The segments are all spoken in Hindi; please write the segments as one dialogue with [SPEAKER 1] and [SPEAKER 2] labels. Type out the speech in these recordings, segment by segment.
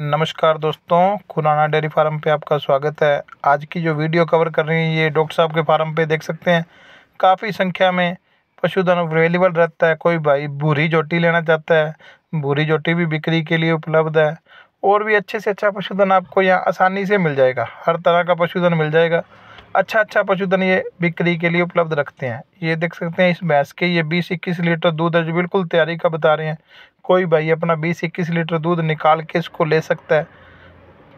[SPEAKER 1] नमस्कार दोस्तों खुराना डेयरी फार्म पे आपका स्वागत है आज की जो वीडियो कवर कर रही है ये डॉक्टर साहब के फार्म पे देख सकते हैं काफ़ी संख्या में पशुधन अवेलेबल रहता है कोई भाई भूरी जोटी लेना चाहता है भूरी जोटी भी बिक्री के लिए उपलब्ध है और भी अच्छे से अच्छा पशुधन आपको यहाँ आसानी से मिल जाएगा हर तरह का पशुधन मिल जाएगा अच्छा अच्छा पशुधन ये बिक्री के लिए उपलब्ध रखते हैं ये देख सकते हैं इस भैंस के ये बीस इक्कीस लीटर दूध है जो बिल्कुल तैयारी का बता रहे हैं कोई भाई अपना बीस इक्कीस लीटर दूध निकाल के इसको ले सकता है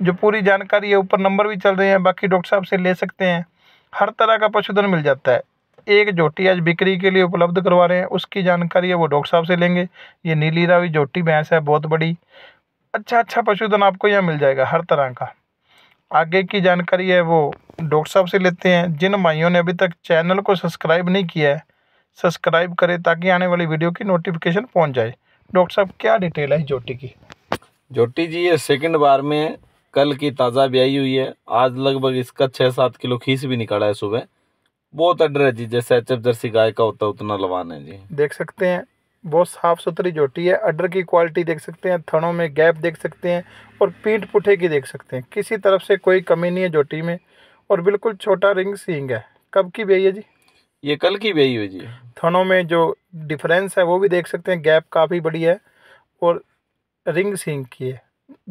[SPEAKER 1] जो पूरी जानकारी है ऊपर नंबर भी चल रहे हैं बाकी डॉक्टर साहब से ले सकते हैं हर तरह का पशुधन मिल जाता है एक जोटी आज बिक्री के लिए उपलब्ध करवा रहे हैं उसकी जानकारी है वो डॉक्टर साहब से लेंगे ये नीली रावी जोटी भैंस है बहुत बड़ी अच्छा अच्छा पशुधन आपको यहाँ मिल जाएगा हर तरह का आगे की जानकारी है वो डॉक्टर साहब से लेते हैं जिन भाइयों ने अभी तक चैनल को सब्सक्राइब नहीं किया है सब्सक्राइब करें ताकि आने वाली वीडियो की नोटिफिकेशन पहुंच जाए डॉक्टर साहब क्या डिटेल है जोटी की
[SPEAKER 2] जोटी जी ये सेकंड बार में कल की ताज़ा ब्याई हुई है आज लगभग इसका छः सात किलो खीस भी निकाला है सुबह बहुत अडर है जी जैसे एच जर्सी गाय का होता है उतना लवान है जी
[SPEAKER 1] देख सकते हैं बहुत साफ़ सुथरी जोटी है अडर की क्वालिटी देख सकते हैं थनों में गैप देख सकते हैं और पीठ पुठे की देख सकते हैं किसी तरफ से कोई कमी नहीं है जोटी में और बिल्कुल छोटा रिंग सींग है कब की बेई है जी
[SPEAKER 2] ये कल की बेई है जी
[SPEAKER 1] थनों में जो डिफरेंस है वो भी देख सकते हैं गैप काफ़ी बड़ी है और रिंग सींग की है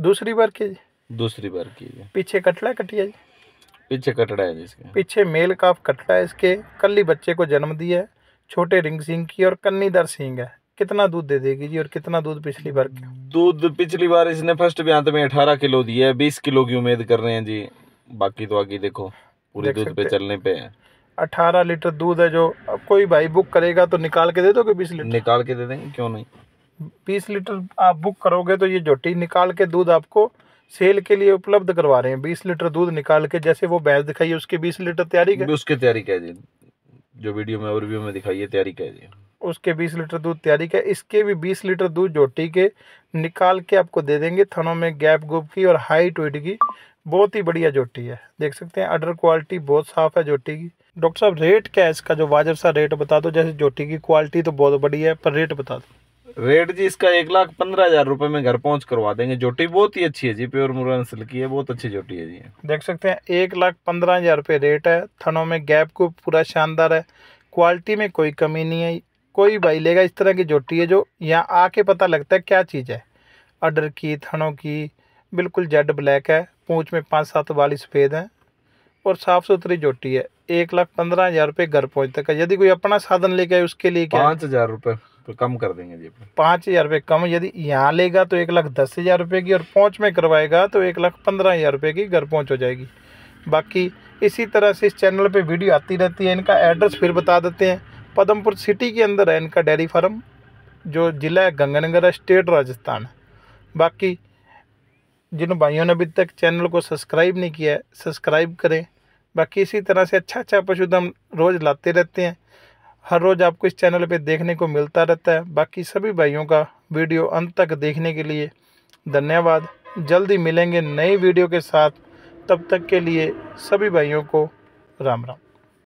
[SPEAKER 2] दूसरी बार की जी दूसरी बार की
[SPEAKER 1] पीछे कटला कटिया जी
[SPEAKER 2] पीछे कटड़ा है जिसके
[SPEAKER 1] पीछे मेल काफ कटड़ा है इसके कल ही बच्चे को जन्म दिया है छोटे रिंग सिंह की और कन्नीदार सींग है कितना दूध दे देगी जी और कितना दूध पिछली बार
[SPEAKER 2] दूध पिछली बार इसने फर्स्ट भी अंत में अठारह किलो दिया है बीस किलो की उम्मीद कर रहे हैं जी बाकी तो आगे देखो पूरे दूध पे चलने पे है
[SPEAKER 1] अठारह लीटर दूध है जो अब कोई भाई बुक करेगा तो निकाल के दे दोगे बीस लीटर
[SPEAKER 2] निकाल के दे देंगे क्यों नहीं
[SPEAKER 1] बीस लीटर आप बुक करोगे तो ये जोटी निकाल के दूध आपको सेल के लिए उपलब्ध करवा रहे हैं बीस लीटर दूध निकाल के जैसे वो बैस दिखाई उसके बीस लीटर
[SPEAKER 2] तैयारी उसकी तैयारी कह दी जो वीडियो में ओवरव्यू में दिखाई है तैयारी कह दी
[SPEAKER 1] उसके 20 लीटर दूध तैयारी का इसके भी 20 लीटर दूध जोटी के निकाल के आपको दे देंगे थनों में गैप गुप की और हाई टूट की बहुत ही बढ़िया जोटी है देख सकते हैं अडर क्वालिटी बहुत साफ है जोटी की डॉक्टर साहब रेट क्या है इसका जो वाजब सा रेट बता दो जैसे जोटी की क्वालिटी तो बहुत बढ़िया है पर रेट बता दो
[SPEAKER 2] रेट जी इसका एक लाख पंद्रह हजार रुपये में घर पहुंच करवा देंगे जोटी बहुत ही अच्छी है जी प्योर मुर्गा नस्ल की है बहुत अच्छी जोटी है जी
[SPEAKER 1] देख सकते हैं एक लाख पंद्रह हजार रुपये रेट है थनों में गैप को पूरा शानदार है क्वालिटी में कोई कमी नहीं है कोई भाई लेगा इस तरह की जोटी है जो यहाँ आके पता लगता है क्या चीज़ है अडर की थनों की बिल्कुल जेड ब्लैक है पूँछ में पाँच सात वाली सफ़ेद हैं और साफ़ सुथरी जोटी है एक लाख पंद्रह हज़ार रुपये घर तक है यदि कोई अपना साधन लेके आए उसके लिए क्या पाँच हज़ार रुपये
[SPEAKER 2] तो कम कर देंगे जी
[SPEAKER 1] पाँच हज़ार रुपये कम यदि यहाँ लेगा तो एक लाख दस हज़ार रुपये की और पहुँच में करवाएगा तो एक लाख पंद्रह हज़ार रुपये की घर पहुँच हो जाएगी बाकी इसी तरह से इस चैनल पर वीडियो आती रहती है इनका एड्रेस फिर बता देते हैं पदमपुर सिटी के अंदर है इनका डेयरी फार्म जो ज़िला है गंगानगर है स्टेट राजस्थान बाकी जिन भाइयों ने अभी तक चैनल को सब्सक्राइब नहीं किया है सब्सक्राइब करें बाकी इसी तरह से अच्छा अच्छा पशुधन रोज़ लाते रहते हैं हर रोज़ आपको इस चैनल पे देखने को मिलता रहता है बाकी सभी भाइयों का वीडियो अंत तक देखने के लिए धन्यवाद जल्दी मिलेंगे नई वीडियो के साथ तब तक के लिए सभी भाइयों को राम राम